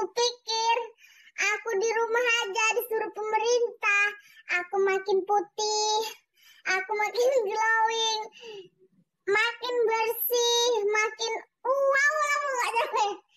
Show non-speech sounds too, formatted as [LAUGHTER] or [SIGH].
Aku pikir aku di rumah aja disuruh pemerintah. Aku makin putih, aku makin [LAUGHS] glowing, makin bersih, makin wow lah capek